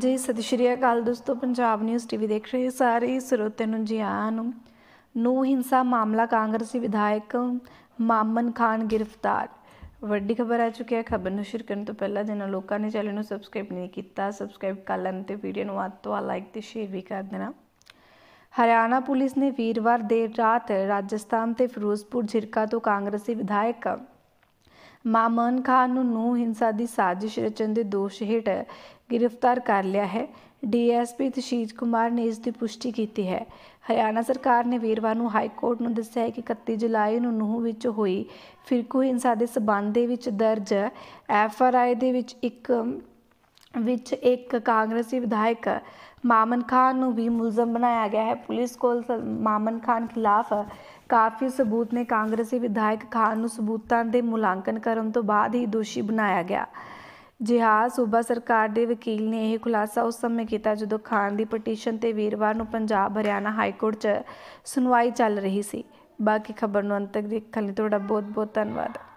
ਜੀ ਸਤਿ ਸ਼੍ਰੀ ਅਕਾਲ ਦੋਸਤੋ ਪੰਜਾਬ ਨਿਊਜ਼ ਟੀਵੀ ਦੇਖ ਰਹੇ ਸਾਰੇ ਸਰੋਤਿਆਂ ਨੂੰ ਜੀ ਆਇਆਂ ਨੂੰ ਨੂੰ ਹਿੰਸਾ ਮਾਮਲਾ ਕਾਂਗਰਸੀ ਵਿਧਾਇਕ ਮਾਮਨ ਖਾਨ ਗ੍ਰਿਫਤਾਰ ਵੱਡੀ ਖਬਰ ਆ ਚੁੱਕੀ ਹੈ ਖਬਰ ਨੂੰ ਸ਼ੇਅਰ ਕਰਨ ਤੋਂ ਪਹਿਲਾਂ ਜਿਨ੍ਹਾਂ ਲੋਕਾਂ ਨੇ ਚੈਨਲ ਨੂੰ ਸਬਸਕ੍ਰਾਈਬ ਨਹੀਂ ਕੀਤਾ ਸਬਸਕ੍ਰਾਈਬ ਕਰ ਲੈਣ ਤੇ ਵੀਡੀਓ ਨੂੰ ਵੱਧ ਤੋਂ ਆ ਲਾਈਕ ਤੇ ਸ਼ੇਅਰ ਵੀ ਕਰ ਦੇਣਾ ਹਰਿਆਣਾ ਪੁਲਿਸ ਨੇ ਵੀਰਵਾਰ ਦੇਰ ਰਾਤ ਰਾਜਸਥਾਨ ਤੇ ਫਿਰੋਜ਼ਪੁਰ ਜ਼ਿਰਕਾ ਤੋਂ ਕਾਂਗਰਸੀ ਵਿਧਾਇਕ ਮਾਮਨ ਖਾਨ ਨੂੰ ਨੂੰ ਹਿੰਸਾ ਦੀ ਸਾਜ਼ਿਸ਼ ਰਚਨ ਦੇ ਦੋਸ਼ ਹੇਠ ਗ੍ਰਿਫਤਾਰ ਕਰ ਲਿਆ ਹੈ ਡੀਐਸਪੀ ਤਸ਼ੀਜ ਕੁਮਾਰ ਨੇ ਇਸ ਦੀ ਪੁਸ਼ਟੀ ਕੀਤੀ ਹੈ ਹਰਿਆਣਾ ਸਰਕਾਰ ਨੇ ਵੀਰਵਾਰ ਨੂੰ ਹਾਈ ਕੋਰਟ ਨੂੰ ਦੱਸਿਆ ਹੈ ਕਿ 31 ਜੁਲਾਈ ਨੂੰ ਨੂਹ ਵਿੱਚ ਹੋਈ ਫਿਰਕੂ ਹਿੰਸਾ ਦੇ ਸਬੰਧ ਦੇ ਵਿੱਚ ਦਰਜ ਐਫਆਰਆਈ ਦੇ ਵਿੱਚ ਇੱਕ ਵਿੱਚ ਇੱਕ ਕਾਂਗਰਸੀ ਵਿਧਾਇਕ ਮਾਮਨ ਖਾਨ ਨੂੰ ਵੀ ਮੁਲਜ਼ਮ ਬਣਾਇਆ ਗਿਆ ਹੈ ਪੁਲਿਸ ਕੋਲ ਮਾਮਨ ਖਾਨ ਖਿਲਾਫ ਕਾਫੀ ਸਬੂਤ ਨੇ ਕਾਂਗਰਸੀ ਵਿਧਾਇਕ ਖਾਨ ਨੂੰ ਸਬੂਤਾਂ ਦੇ ਮੁਲਾਂਕਣ ਕਰਨ ਤੋਂ ਬਾਅਦ ਹੀ ਦੋਸ਼ੀ ਬਣਾਇਆ ਗਿਆ ਜਿਹਾ ਸੂਬਾ ਸਰਕਾਰ ਦੇ ਵਕੀਲ ਨੇ ਇਹ ਖੁਲਾਸਾ ਉਸ ਸਮੇਂ ਕੀਤਾ ਜਦੋਂ ਖਾਨ ਦੀ ਪਟੀਸ਼ਨ ਤੇ ਵੀਰਵਾਰ ਨੂੰ ਪੰਜਾਬ ਹਰਿਆਣਾ ਹਾਈ ਕੋਰਟ 'ਚ ਸੁਣਵਾਈ ਚੱਲ ਰਹੀ ਸੀ ਬਾਕੀ ਖਬਰ ਨੂੰ ਅੰਤ ਤੱਕ ਦੇਖਣ ਲਈ ਤੁਹਾਡਾ ਬਹੁਤ-ਬਹੁਤ ਧੰਨਵਾਦ